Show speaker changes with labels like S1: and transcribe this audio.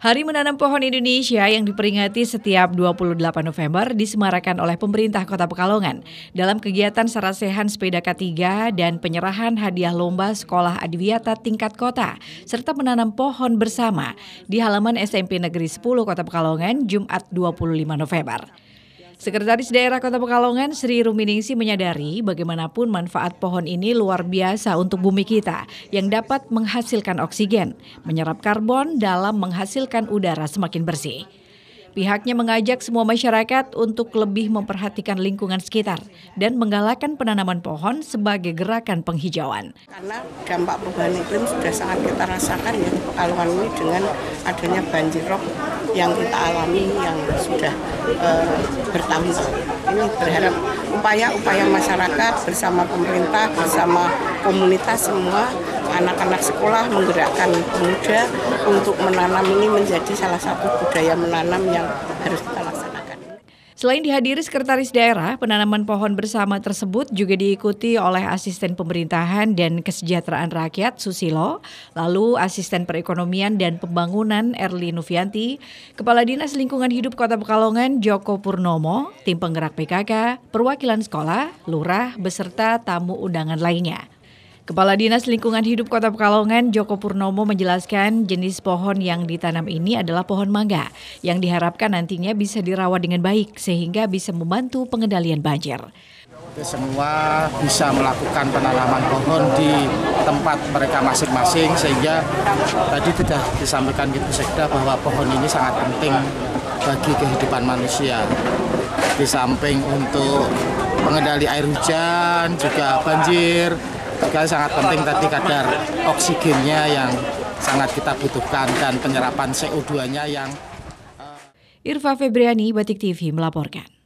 S1: Hari Menanam Pohon Indonesia yang diperingati setiap 28 November disemarakan oleh pemerintah Kota Pekalongan dalam kegiatan sarasehan sepeda K3 dan penyerahan hadiah lomba sekolah adiwiyata tingkat kota serta menanam pohon bersama di halaman SMP Negeri 10 Kota Pekalongan Jumat 25 November. Sekretaris Daerah Kota Pekalongan Sri Ruminingsi menyadari bagaimanapun manfaat pohon ini luar biasa untuk bumi kita yang dapat menghasilkan oksigen, menyerap karbon dalam menghasilkan udara semakin bersih. Pihaknya mengajak semua masyarakat untuk lebih memperhatikan lingkungan sekitar dan menggalakkan penanaman pohon sebagai gerakan penghijauan. Karena
S2: dampak perubahan iklim sudah sangat kita rasakan ya pekalongan ini dengan adanya banjir rob yang kita alami yang sudah e, eh, bertahun-tahun. Ini berharap upaya-upaya masyarakat bersama pemerintah, bersama komunitas semua anak-anak sekolah menggerakkan pemuda untuk menanam ini menjadi salah satu budaya menanam yang harus kita laksanakan.
S1: Selain dihadiri sekretaris daerah, penanaman pohon bersama tersebut juga diikuti oleh asisten pemerintahan dan kesejahteraan rakyat Susilo, lalu asisten perekonomian dan pembangunan Erli Nufianti, Kepala Dinas Lingkungan Hidup Kota Pekalongan Joko Purnomo, tim penggerak PKK, perwakilan sekolah, lurah, beserta tamu undangan lainnya. Kepala Dinas Lingkungan Hidup Kota Pekalongan, Joko Purnomo menjelaskan jenis pohon yang ditanam ini adalah pohon mangga yang diharapkan nantinya bisa dirawat dengan baik sehingga bisa membantu pengendalian banjir.
S3: Semua bisa melakukan penanaman pohon di tempat mereka masing-masing sehingga tadi sudah disampaikan Ibu Sekda bahwa pohon ini sangat penting bagi kehidupan manusia. Di samping untuk pengendali air hujan, juga banjir, juga sangat penting tadi kadar oksigennya yang sangat kita butuhkan dan penyerapan CO2-nya yang
S1: uh... Eh, Irfa Febriani, Batik TV melaporkan.